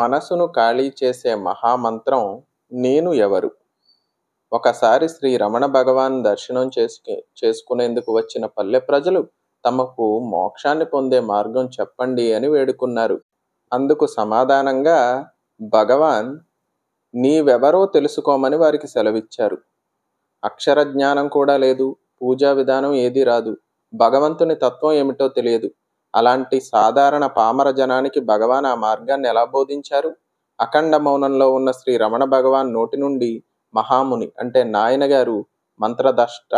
మనసును ఖాళీ చేసే మహామంత్రం నేను ఎవరు ఒకసారి శ్రీ రమణ భగవాన్ దర్శనం చేసుకు చేసుకునేందుకు వచ్చిన పల్లె ప్రజలు తమకు మోక్షాన్ని పొందే మార్గం చెప్పండి అని వేడుకున్నారు అందుకు సమాధానంగా భగవాన్ నీవెవరో తెలుసుకోమని వారికి సెలవిచ్చారు అక్షర జ్ఞానం కూడా లేదు పూజా విధానం ఏదీ రాదు భగవంతుని తత్వం ఏమిటో తెలియదు అలాంటి సాధారణ పామర జనానికి భగవాన్ ఆ మార్గాన్ని ఎలా బోధించారు అఖండ మౌనంలో ఉన్న శ్రీ రమణ భగవాన్ నోటి నుండి మహాముని అంటే నాయన గారు మంత్రదష్ట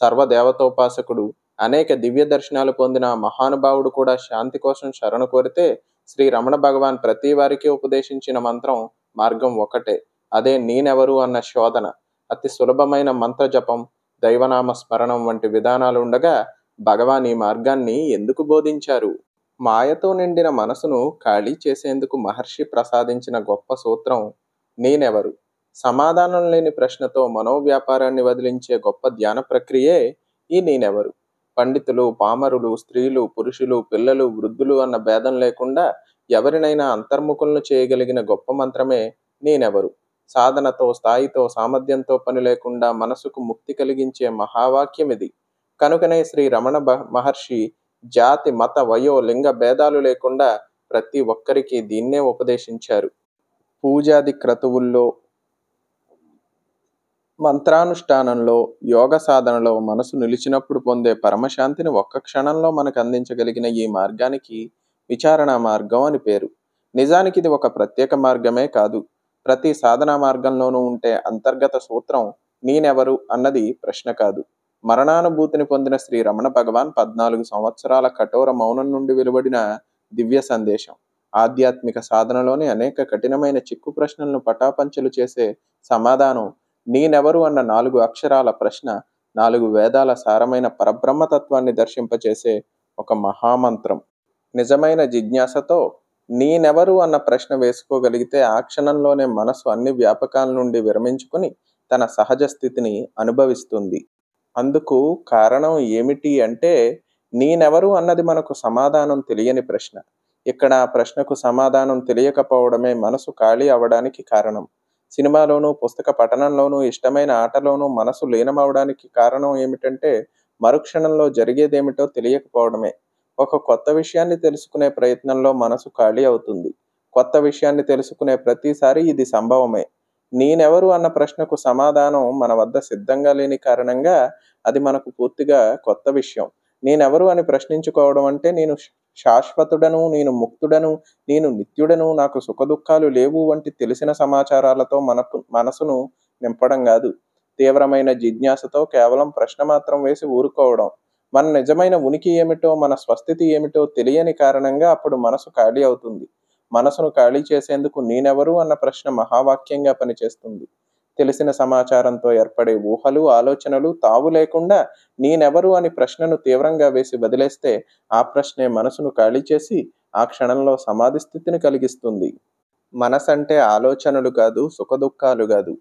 సర్వదేవతోపాసకుడు అనేక దివ్య దర్శనాలు పొందిన మహానుభావుడు కూడా శాంతి కోసం శరణ కోరితే శ్రీ రమణ భగవాన్ ప్రతి వారికి ఉపదేశించిన మంత్రం మార్గం ఒకటే అదే నేనెవరు అన్న శోధన అతి సులభమైన మంత్ర జపం దైవనామ స్మరణం వంటి విధానాలు ఉండగా భగవాని మార్గాన్ని ఎందుకు బోధించారు మాయతో నిండిన మనసును ఖాళీ చేసేందుకు మహర్షి ప్రసాదించిన గొప్ప సూత్రం నేనెవరు సమాధానం లేని ప్రశ్నతో మనోవ్యాపారాన్ని వదిలించే గొప్ప ధ్యాన ప్రక్రియే ఈ నేనెవరు పండితులు పామరులు స్త్రీలు పురుషులు పిల్లలు వృద్ధులు అన్న భేదం లేకుండా ఎవరినైనా అంతర్ముఖులను చేయగలిగిన గొప్ప మంత్రమే నేనెవరు సాధనతో స్థాయితో సామర్థ్యంతో పని లేకుండా మనసుకు ముక్తి కలిగించే మహావాక్యం ఇది కనుకనే శ్రీ రమణ మహర్షి జాతి మత వయో లింగ భేదాలు లేకుండా ప్రతి ఒక్కరికి దీన్నే ఉపదేశించారు పూజాది క్రతువుల్లో మంత్రానుష్ఠానంలో యోగ సాధనలో మనసు నిలిచినప్పుడు పొందే పరమశాంతిని ఒక్క క్షణంలో మనకు అందించగలిగిన ఈ మార్గానికి విచారణ మార్గం అని పేరు నిజానికి ఇది ఒక ప్రత్యేక మార్గమే కాదు ప్రతి సాధనా మార్గంలోనూ ఉంటే అంతర్గత సూత్రం నేనెవరు అన్నది ప్రశ్న కాదు మరణానుభూతిని పొందిన శ్రీ రమణ భగవాన్ పద్నాలుగు సంవత్సరాల కఠోర మౌనం నుండి వెలువడిన దివ్య సందేశం ఆధ్యాత్మిక సాధనలోని అనేక కఠినమైన చిక్కు ప్రశ్నలను పటాపంచలు చేసే సమాధానం నేనెవరు అన్న నాలుగు అక్షరాల ప్రశ్న నాలుగు వేదాల సారమైన పరబ్రహ్మతత్వాన్ని దర్శింపచేసే ఒక మహామంత్రం నిజమైన జిజ్ఞాసతో నేనెవరు అన్న ప్రశ్న వేసుకోగలిగితే ఆ క్షణంలోనే మనసు అన్ని వ్యాపకాల నుండి విరమించుకుని తన సహజ స్థితిని అనుభవిస్తుంది అందుకు కారణం ఏమిటి అంటే నేనెవరు అన్నది మనకు సమాధానం తెలియని ప్రశ్న ఇక్కడ ఆ ప్రశ్నకు సమాధానం తెలియకపోవడమే మనసు ఖాళీ అవడానికి కారణం సినిమాలోనూ పుస్తక పఠనంలోనూ ఇష్టమైన ఆటలోనూ మనసు లీనమవడానికి కారణం ఏమిటంటే మరుక్షణంలో జరిగేదేమిటో తెలియకపోవడమే ఒక కొత్త విషయాన్ని తెలుసుకునే ప్రయత్నంలో మనసు ఖాళీ అవుతుంది కొత్త విషయాన్ని తెలుసుకునే ప్రతిసారి ఇది సంభవమే నేనెవరు అన్న ప్రశ్నకు సమాధానం మన వద్ద సిద్ధంగా లేని కారణంగా అది మనకు పూర్తిగా కొత్త విషయం నేనెవరు అని ప్రశ్నించుకోవడం అంటే నేను శాశ్వతుడను నేను ముక్తుడను నేను నిత్యుడను నాకు సుఖదుఖాలు లేవు వంటి తెలిసిన సమాచారాలతో మనకు మనసును నింపడం కాదు తీవ్రమైన జిజ్ఞాసతో కేవలం ప్రశ్న మాత్రం వేసి ఊరుకోవడం మన నిజమైన ఉనికి ఏమిటో మన స్వస్థితి ఏమిటో తెలియని కారణంగా అప్పుడు మనసు ఖాళీ అవుతుంది మనసును ఖాళీ చేసేందుకు నేనెవరు అన్న ప్రశ్న మహావాక్యంగా పనిచేస్తుంది తెలిసిన సమాచారంతో ఏర్పడే ఊహలు ఆలోచనలు తావు లేకుండా నేనెవరు అని ప్రశ్నను తీవ్రంగా వేసి వదిలేస్తే ఆ ప్రశ్నే మనసును ఖాళీ చేసి ఆ క్షణంలో సమాధి స్థితిని కలిగిస్తుంది మనసంటే ఆలోచనలు కాదు సుఖదుఖాలు కాదు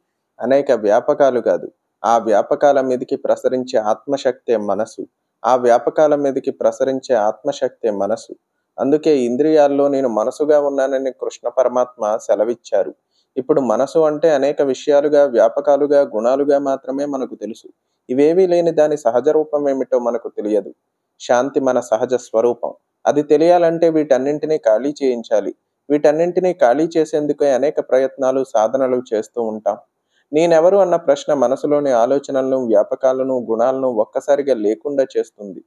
అనేక వ్యాపకాలు కాదు ఆ వ్యాపకాల మీదకి ప్రసరించే ఆత్మశక్తే మనసు ఆ వ్యాపకాల మీదకి ప్రసరించే ఆత్మశక్తే మనసు అందుకే ఇంద్రియాల్లో నేను మనసుగా ఉన్నానని కృష్ణ పరమాత్మ సెలవిచ్చారు ఇప్పుడు మనసు అంటే అనేక విషయాలుగా వ్యాపకాలుగా గుణాలుగా మాత్రమే మనకు తెలుసు ఇవేవీ లేని దాని సహజ రూపం ఏమిటో మనకు తెలియదు శాంతి మన సహజ స్వరూపం అది తెలియాలంటే వీటన్నింటినీ ఖాళీ చేయించాలి వీటన్నింటినీ ఖాళీ చేసేందుకే అనేక ప్రయత్నాలు సాధనలు చేస్తూ ఉంటాం నేనెవరు అన్న ప్రశ్న మనసులోని ఆలోచనలను వ్యాపకాలను గుణాలను ఒక్కసారిగా లేకుండా చేస్తుంది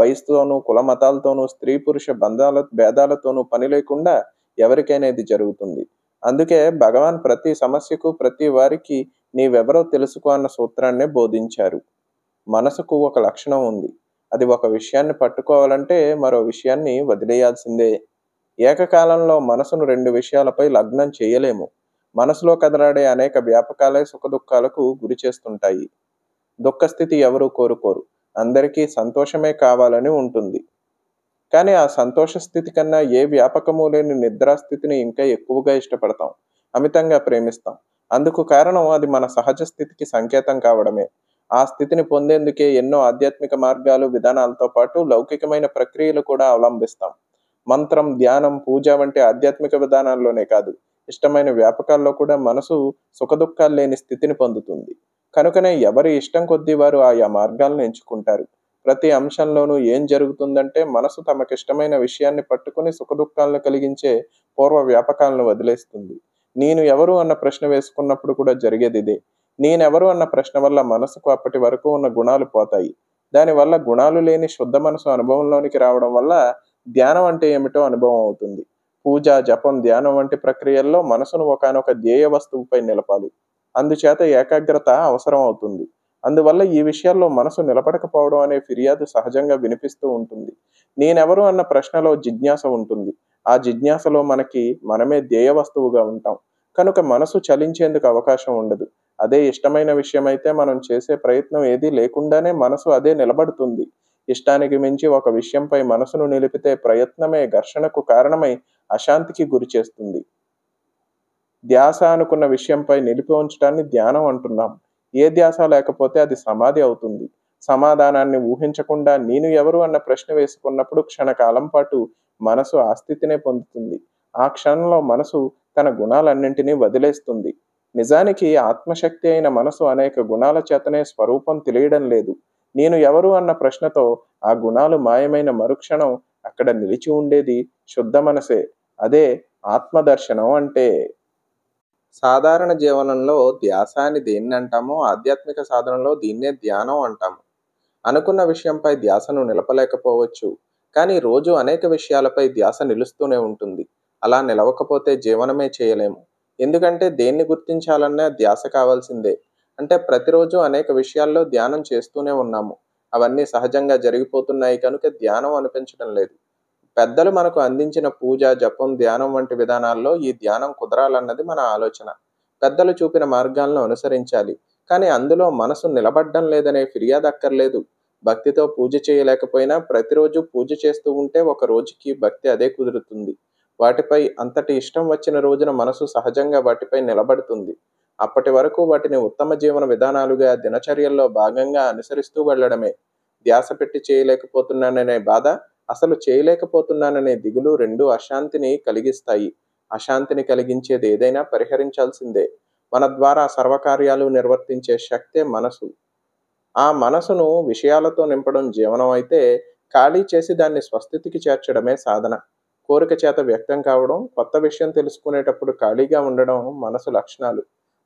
వయసుతోనూ కుల మతాలతోనూ స్త్రీ పురుష బంధాల భేదాలతోనూ పని లేకుండా ఎవరికైనా ఇది జరుగుతుంది అందుకే భగవాన్ ప్రతి సమస్యకు ప్రతి వారికి నీవెవరో తెలుసుకో అన్న సూత్రాన్నే బోధించారు మనసుకు ఒక లక్షణం ఉంది అది ఒక విషయాన్ని పట్టుకోవాలంటే మరో విషయాన్ని వదిలేయాల్సిందే ఏకకాలంలో మనసును రెండు విషయాలపై లగ్నం చేయలేము మనసులో కదలాడే అనేక వ్యాపకాలే సుఖదుఖాలకు గురి చేస్తుంటాయి దుఃఖస్థితి ఎవరూ కోరుకోరు అందరికీ సంతోషమే కావాలని ఉంటుంది కానీ ఆ సంతోష స్థితి కన్నా ఏ వ్యాపకము లేని నిద్రాస్థితిని ఇంకా ఎక్కువగా ఇష్టపడతాం అమితంగా ప్రేమిస్తాం అందుకు కారణం అది మన సహజ స్థితికి సంకేతం కావడమే ఆ స్థితిని పొందేందుకే ఎన్నో ఆధ్యాత్మిక మార్గాలు విధానాలతో పాటు లౌకికమైన ప్రక్రియలు కూడా అవలంబిస్తాం మంత్రం ధ్యానం పూజ వంటి ఆధ్యాత్మిక విధానాల్లోనే కాదు ఇష్టమైన వ్యాపకాల్లో కూడా మనసు సుఖదుఖాలు లేని స్థితిని పొందుతుంది కనుకనే ఎవరి ఇష్టం కొద్దీ వారు ఆయా మార్గాలను ఎంచుకుంటారు ప్రతి అంశంలోనూ ఏం జరుగుతుందంటే మనసు తమకిష్టమైన విషయాన్ని పట్టుకుని సుఖదుఖాలను కలిగించే పూర్వ వ్యాపకాలను వదిలేస్తుంది నేను ఎవరు అన్న ప్రశ్న వేసుకున్నప్పుడు కూడా జరిగేది ఇదే నేనెవరు అన్న ప్రశ్న వల్ల మనసుకు అప్పటి వరకు ఉన్న గుణాలు పోతాయి దానివల్ల గుణాలు లేని శుద్ధ మనసు అనుభవంలోనికి రావడం వల్ల ధ్యానం అంటే ఏమిటో అనుభవం అవుతుంది పూజ జపం ధ్యానం వంటి ప్రక్రియల్లో మనసును ఒకనొక ధ్యేయ వస్తువుపై నిలపాలి అందుచేత ఏకాగ్రత అవసరం అవుతుంది అందువల్ల ఈ విషయాల్లో మనసు నిలబడకపోవడం అనే ఫిర్యాదు సహజంగా వినిపిస్తూ ఉంటుంది నేనెవరు అన్న ప్రశ్నలో జిజ్ఞాస ఉంటుంది ఆ జిజ్ఞాసలో మనకి మనమే ధ్యేయ వస్తువుగా ఉంటాం కనుక మనసు చలించేందుకు అవకాశం ఉండదు అదే ఇష్టమైన విషయమైతే మనం చేసే ప్రయత్నం ఏదీ లేకుండానే మనసు అదే నిలబడుతుంది ఇష్టానికి మించి ఒక విషయంపై మనసును నిలిపితే ప్రయత్నమే ఘర్షణకు కారణమై అశాంతికి గురి చేస్తుంది ధ్యాస అనుకున్న విషయంపై నిలిపి ఉంచడాన్ని ధ్యానం అంటున్నాం ఏ ధ్యాస లేకపోతే అది సమాధి అవుతుంది సమాధానాన్ని ఊహించకుండా నేను ఎవరు అన్న ప్రశ్న వేసుకున్నప్పుడు క్షణకాలం పాటు మనసు ఆ స్థితినే పొందుతుంది ఆ క్షణంలో మనసు తన గుణాలన్నింటినీ వదిలేస్తుంది నిజానికి ఆత్మశక్తి అయిన మనసు అనేక గుణాల చేతనే స్వరూపం తెలియడం లేదు నేను ఎవరు అన్న ప్రశ్నతో ఆ గుణాలు మాయమైన మరుక్షణం అక్కడ నిలిచి ఉండేది శుద్ధ మనసే అదే ఆత్మదర్శనం అంటే సాధారణ జీవనంలో ధ్యాసాన్ని దేన్ని అంటామో ఆధ్యాత్మిక సాధనలో దీన్నే ధ్యానం అంటాము అనుకున్న విషయంపై ధ్యాసను నిలపలేకపోవచ్చు కానీ రోజు అనేక విషయాలపై ధ్యాస నిలుస్తూనే ఉంటుంది అలా నిలవకపోతే జీవనమే చేయలేము ఎందుకంటే దేన్ని గుర్తించాలన్నా ధ్యాస కావాల్సిందే అంటే ప్రతిరోజు అనేక విషయాల్లో ధ్యానం చేస్తూనే ఉన్నాము అవన్నీ సహజంగా జరిగిపోతున్నాయి కనుక ధ్యానం అనిపించడం లేదు పెద్దలు మనకు అందించిన పూజ జపం ధ్యానం వంటి విధానాల్లో ఈ ధ్యానం కుదరాలన్నది మన ఆలోచన పెద్దలు చూపిన మార్గాలను అనుసరించాలి కానీ అందులో మనసు నిలబడ్డం లేదనే ఫిర్యాదు అక్కర్లేదు భక్తితో పూజ చేయలేకపోయినా ప్రతిరోజు పూజ చేస్తూ ఉంటే ఒక రోజుకి భక్తి అదే కుదురుతుంది వాటిపై అంతటి ఇష్టం వచ్చిన రోజున మనసు సహజంగా వాటిపై నిలబడుతుంది అప్పటి వరకు వాటిని ఉత్తమ జీవన విధానాలుగా దినచర్యల్లో భాగంగా అనుసరిస్తూ వెళ్ళడమే ధ్యాస పెట్టి చేయలేకపోతున్నాననే బాధ అసలు చేయలేకపోతున్నాననే దిగులు రెండు అశాంతిని కలిగిస్తాయి అశాంతిని కలిగించేది ఏదైనా పరిహరించాల్సిందే మన ద్వారా సర్వకార్యాలు నిర్వర్తించే శక్తే మనసు ఆ మనసును విషయాలతో నింపడం జీవనం అయితే ఖాళీ చేసి దాన్ని స్వస్థితికి చేర్చడమే సాధన కోరిక చేత వ్యక్తం కావడం కొత్త విషయం తెలుసుకునేటప్పుడు ఖాళీగా ఉండడం మనసు లక్షణాలు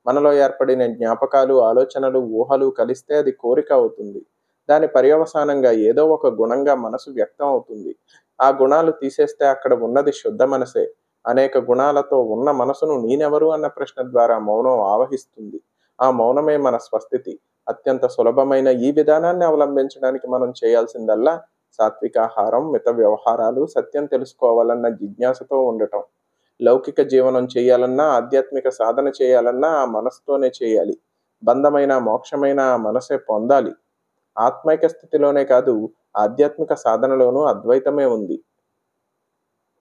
మనలో ఏర్పడిన జ్ఞాపకాలు ఆలోచనలు ఊహలు కలిస్తే అది కోరిక అవుతుంది దాని పర్యవసానంగా ఏదో ఒక గుణంగా మనసు వ్యక్తం అవుతుంది ఆ గుణాలు తీసేస్తే అక్కడ ఉన్నది శుద్ధ మనసే అనేక గుణాలతో ఉన్న మనసును నేనెవరు అన్న ప్రశ్న ద్వారా మౌనం ఆవహిస్తుంది ఆ మౌనమే మన స్వస్థితి అత్యంత సులభమైన ఈ విధానాన్ని అవలంబించడానికి మనం చేయాల్సిందల్లా సాత్వికాహారం మిత వ్యవహారాలు సత్యం తెలుసుకోవాలన్న జిజ్ఞాసతో ఉండటం లౌకిక జీవనం చేయాలన్నా ఆధ్యాత్మిక సాధన చేయాలన్నా ఆ మనసుతోనే చేయాలి బంధమైన మోక్షమైన ఆ మనసే పొందాలి ఆత్మైక స్థితిలోనే కాదు ఆధ్యాత్మిక సాధనలోనూ అద్వైతమే ఉంది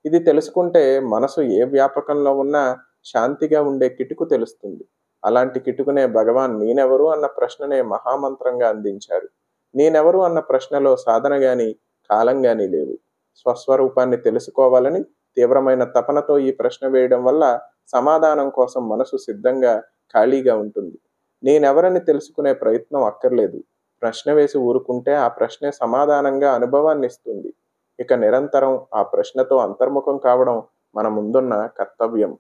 ఇది తెలుసుకుంటే మనసు ఏ వ్యాపకంలో ఉన్నా శాంతిగా ఉండే కిటుకు తెలుస్తుంది అలాంటి కిటుకునే భగవాన్ నేనెవరు అన్న ప్రశ్ననే మహామంత్రంగా అందించారు నేనెవరు అన్న ప్రశ్నలో సాధన గాని కాలం గాని లేవు స్వస్వరూపాన్ని తెలుసుకోవాలని తీవ్రమైన తపనతో ఈ ప్రశ్న వేయడం వల్ల సమాధానం కోసం మనసు సిద్ధంగా ఖాళీగా ఉంటుంది నేనెవరని తెలుసుకునే ప్రయత్నం అక్కర్లేదు ప్రశ్న వేసి ఊరుకుంటే ఆ ప్రశ్నే సమాధానంగా అనుభవాన్ని ఇస్తుంది ఇక నిరంతరం ఆ ప్రశ్నతో అంతర్ముఖం కావడం మన ముందున్న కర్తవ్యం